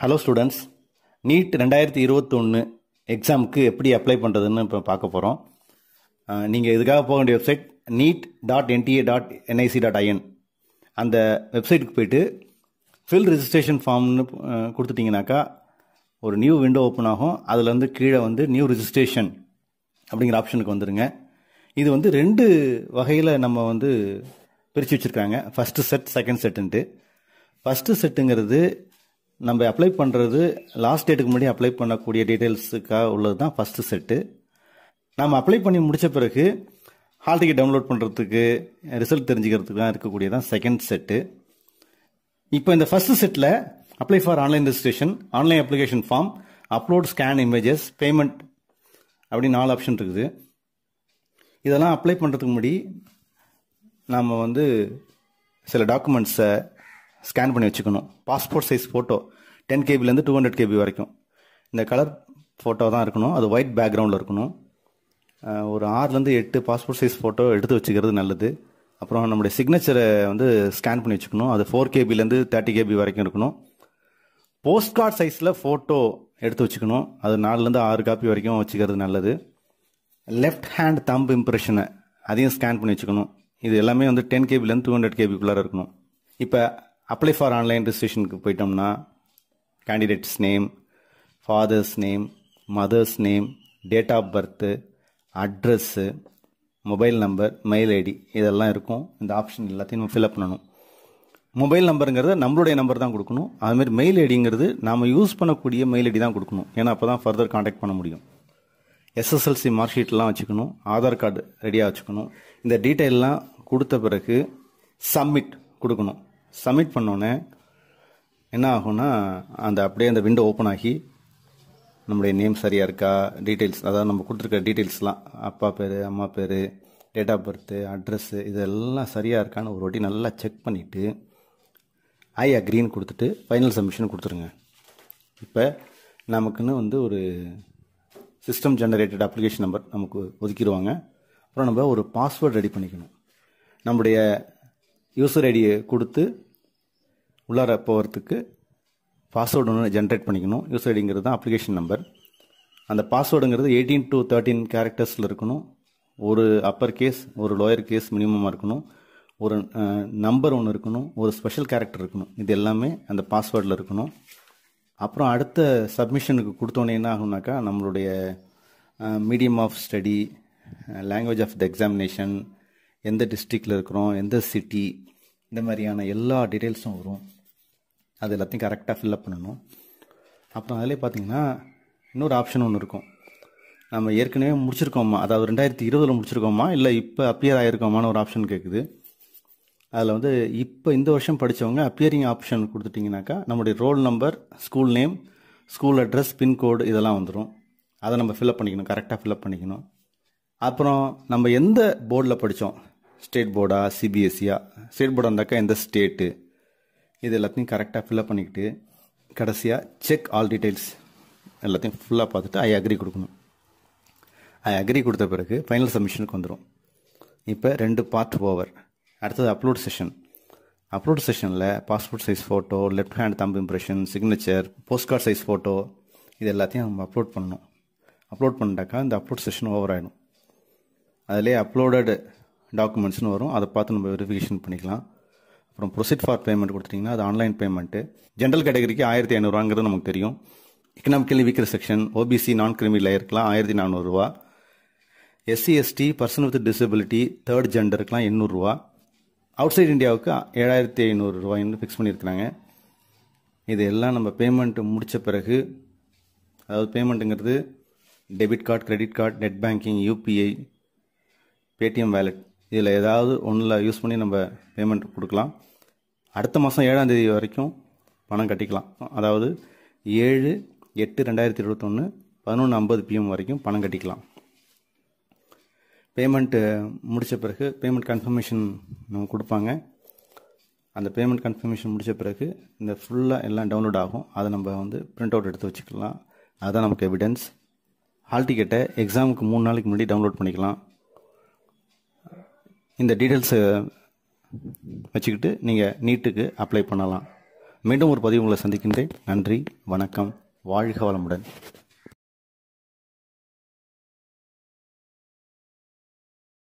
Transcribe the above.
hello students NEET ரெண்டாயிரத்தி இருபத்தொன்று எக்ஸாமுக்கு எப்படி அப்ளை பண்ணுறதுன்னு இப்போ பார்க்க போகிறோம் நீங்கள் இதுக்காக போக வேண்டிய website NEET dot NTA dot NIC dot IN அந்த வெப்சைட்டுக்கு போயிட்டு ஃபில் ரிஜிஸ்ட்ரேஷன் ஃபார்ம்னு கொடுத்துட்டிங்கனாக்கா ஒரு நியூ விண்டோ ஓப்பன் ஆகும் அதில் வந்து கீழே வந்து நியூ ரிஜிஸ்ட்ரேஷன் அப்படிங்கிற ஆப்ஷனுக்கு வந்துடுங்க இது வந்து ரெண்டு வகையில் நம்ம வந்து பிரித்து வச்சுருக்காங்க ஃபஸ்ட்டு செட் செகண்ட் செட்டுன்ட்டு ஃபஸ்ட்டு செட்டுங்கிறது நம்ம அப்ளை பண்ணுறது லாஸ்ட் டேட்டுக்கு முன்னாடி அப்ளை பண்ணக்கூடிய டீட்டெயில்ஸுக்காக உள்ளது தான் ஃபஸ்ட்டு செட்டு நம்ம அப்ளை பண்ணி முடித்த பிறகு ஹால் டிக்கெட் டவுன்லோட் பண்ணுறதுக்கு ரிசல்ட் தெரிஞ்சுக்கிறதுக்கு தான் இருக்கக்கூடிய தான் செகண்ட் செட்டு இப்போ இந்த ஃபஸ்ட்டு செட்டில் apply for online registration online application form upload scan images payment அப்படின்னு நாலு ஆப்ஷன் இருக்குது இதெல்லாம் அப்ளை பண்ணுறதுக்கு முன்னாடி நாம் வந்து சில டாக்குமெண்ட்ஸை ஸ்கேன் பண்ணி வச்சுக்கணும் பாஸ்போர்ட் சைஸ் ஃபோட்டோ டென் கேபிலேருந்து டூ ஹண்ட்ரட் கேபி வரைக்கும் இந்த கலர் ஃபோட்டோ தான் இருக்கணும் அது ஒயிட் பேக்ரவுண்டில் இருக்கணும் ஒரு ஆறுலேருந்து எட்டு பாஸ்போர்ட் சைஸ் ஃபோட்டோ எடுத்து வச்சுக்கிறது நல்லது அப்புறம் நம்முடைய சிக்னேச்சரை வந்து ஸ்கேன் பண்ணி வச்சுக்கணும் அது ஃபோர் கேபிலேருந்து தேர்ட்டி கேபி வரைக்கும் இருக்கணும் போஸ்ட் கார்ட் சைஸில் ஃபோட்டோ எடுத்து வச்சுக்கணும் அது நாலுலேருந்து ஆறு காப்பி வரைக்கும் வச்சுக்கிறது நல்லது லெஃப்ட் ஹேண்ட் தம்ப் இம்ப்ரெஷனை அதையும் ஸ்கேன் பண்ணி வச்சுக்கணும் இது எல்லாமே வந்து டென் கேபிலேருந்து டூ ஹண்ட்ரட் கேபிக்குள்ளார இருக்கணும் இப்போ அப்ளை ஃபார் ஆன்லைன் ரிஜிஸ்ட்ரேஷனுக்கு போயிட்டோம்னா candidates name father's name mother's name date of birth address mobile number mail ID இதெல்லாம் இருக்கும் இந்த ஆப்ஷன் எல்லாத்தையும் நம்ம ஃபில்அப் பண்ணணும் மொபைல் நம்பருங்கிறது நம்மளுடைய நம்பர் தான் கொடுக்கணும் அதுமாரி மெயில் ஐடிங்கிறது நாம் யூஸ் பண்ணக்கூடிய மெயில் ஐடி தான் கொடுக்கணும் ஏன்னா அப்போ தான் ஃபர்தர் காண்டாக்ட் பண்ண முடியும் எஸ்எஸ்எல்சி மார்க் ஷீட்லாம் வச்சுக்கணும் ஆதார் கார்டு ரெடியாக வச்சுக்கணும் இந்த டீட்டெயிலெலாம் கொடுத்த பிறகு சப்மிட் கொடுக்கணும் சப்மிட் பண்ணோன்னே என்ன ஆகும்னா அந்த அப்படியே அந்த விண்டோ ஓப்பன் ஆகி நம்முடைய நேம் சரியாக இருக்கா டீட்டெயில்ஸ் அதாவது நம்ம கொடுத்துருக்க டீட்டெயில்ஸ்லாம் அப்பா பேர் அம்மா பேர் டேட் ஆஃப் பர்த்து அட்ரஸ்ஸு இதெல்லாம் சரியாக இருக்கான்னு ஒரு வாட்டி நல்லா செக் பண்ணிவிட்டு ஐ அக்ரின்னு கொடுத்துட்டு ஃபைனல் சப்மிஷன் கொடுத்துருங்க இப்போ நமக்குன்னு வந்து ஒரு சிஸ்டம் ஜென்ரேட்டட் அப்ளிகேஷன் நம்பர் நமக்கு ஒதுக்கிடுவாங்க அப்புறம் நம்ம ஒரு பாஸ்வேர்டு ரெடி பண்ணிக்கணும் நம்முடைய யூசர் ஐடியை கொடுத்து உள்ளார போகிறதுக்கு பாஸ்வேர்டு ஒன்று ஜென்ரேட் பண்ணிக்கணும் யூஸ் ஐடிங்கிறது தான் அப்ளிகேஷன் நம்பர் அந்த பாஸ்வேர்டுங்கிறது எயிட்டீன் டு தேர்ட்டீன் கேரக்டர்ஸில் இருக்கணும் ஒரு அப்பர் கேஸ் ஒரு லோயர் கேஸ் மினிமமாக இருக்கணும் ஒரு நம்பர் ஒன்று இருக்கணும் ஒரு ஸ்பெஷல் கேரக்டர் இருக்கணும் இது எல்லாமே அந்த பாஸ்வேர்டில் இருக்கணும் அப்புறம் அடுத்த சப்மிஷனுக்கு கொடுத்தோன்னே என்ன ஆகுனாக்கா நம்மளுடைய medium of study language of the examination எந்த டிஸ்ட்ரிக்டில் இருக்கிறோம் எந்த சிட்டி இந்த மாதிரியான எல்லா டீட்டெயில்ஸும் வரும் அது எல்லாத்தையும் கரெக்டாக ஃபில்லப் பண்ணணும் அப்புறம் அதிலே பார்த்தீங்கன்னா இன்னொரு ஆப்ஷன் ஒன்று இருக்கும் நம்ம ஏற்கனவே முடிச்சிருக்கோமா அதாவது ரெண்டாயிரத்தி இருபதில் முடிச்சிருக்கோமா இல்லை இப்போ அப்பியர் ஆகிருக்கோமான ஒரு ஆப்ஷன் கேட்குது அதில் வந்து இப்போ இந்த வருஷம் படித்தவங்க அப்பியரிங் ஆப்ஷன் கொடுத்துட்டிங்கனாக்கா நம்முடைய roll number school name school address pincode இதெல்லாம் வந்துடும் அதை நம்ம ஃபில்அப் பண்ணிக்கணும் கரெக்டாக ஃபில்அப் பண்ணிக்கணும் அப்புறம் நம்ம எந்த போர்டில் படித்தோம் ஸ்டேட் போர்டா சிபிஎஸ்சியா ஸ்டேட் போர்டாக இருந்தாக்கா எந்த ஸ்டேட்டு இது எல்லாத்தையும் கரெக்டாக ஃபில்லப் பண்ணிக்கிட்டு கடைசியாக செக் ஆல் டீட்டெயில்ஸ் எல்லாத்தையும் ஃபுல்லாக பார்த்துட்டு ஐ அக்ரி கொடுக்கணும் ஐ அக்ரி கொடுத்த பிறகு ஃபைனல் சப்மிஷனுக்கு வந்துடும் இப்போ ரெண்டு பார்ட் ஓவர் அடுத்தது அப்லோட் செஷன் அப்லோட் செஷனில் passport size photo left hand thumb impression signature postcard size photo இது எல்லாத்தையும் நம்ம அப்லோட் பண்ணணும் அப்லோட் பண்ணிட்டாக்கா இந்த அப்லோட் செஷன் ஓவர் ஆகிடும் அதிலே அப்லோடட் டாக்குமெண்ட்ஸ்னு வரும் அதை பார்த்து நம்ம வெரிஃபிகேஷன் பண்ணிக்கலாம் அப்புறம் ப்ரொசீட் ஃபார் பேமெண்ட் கொடுத்துட்டிங்கன்னா அது ஆன்லைன் பேமெண்ட்டு ஜென்ரல் கேட்டகரிக்கு ஆயிரத்தி ஐநூறுவாங்கிறது நமக்கு தெரியும் எக்கனாமிக்கலி வீக்கர் செக்ஷன் ஓபிசி நான் கிரிமி லேயருக்குலாம் ஆயிரத்தி நானூறுரூவா SC ST person with disability third ஜெண்டருக்குலாம் எண்ணூறுரூவா அவுட் சைட் இந்தியாவுக்கு ஏழாயிரத்தி ஐநூறு ஃபிக்ஸ் பண்ணியிருக்கிறாங்க இது எல்லாம் நம்ம பேமெண்ட்டு முடித்த பிறகு அதாவது பேமெண்ட்டுங்கிறது debit card credit card net banking UPI Paytm wallet இதில் ஏதாவது ஒன்றில் யூஸ் பண்ணி நம்ம பேமெண்ட் கொடுக்கலாம் அடுத்த மாதம் ஏழாம் தேதி வரைக்கும் பணம் கட்டிக்கலாம் அதாவது ஏழு எட்டு ரெண்டாயிரத்தி இருபத்தொன்று பதினொன்று ஐம்பது பிஎம் வரைக்கும் பணம் கட்டிக்கலாம் பேமெண்ட்டு முடித்த பிறகு பேமெண்ட் கன்ஃபர்மேஷன் நம்ம கொடுப்பாங்க அந்த பேமெண்ட் கன்ஃபர்மேஷன் முடித்த பிறகு இந்த ஃபுல்லாக எல்லாம் டவுன்லோட் ஆகும் அதை நம்ம வந்து பிரிண்ட் அவுட் எடுத்து வச்சுக்கலாம் அதுதான் நமக்கு எவிடன்ஸ் ஹால் டிக்கெட்டை எக்ஸாமுக்கு மூணு நாளைக்கு முன்னாடி டவுன்லோட் பண்ணிக்கலாம் இந்த டீட்டெயில்ஸு வச்சுக்கிட்டு நீங்கள் நீட்டுக்கு அப்ளை பண்ணலாம் மீண்டும் ஒரு பதிவு உங்களை சந்திக்கின்றேன் நன்றி வணக்கம் வாழ்க வளமுடன்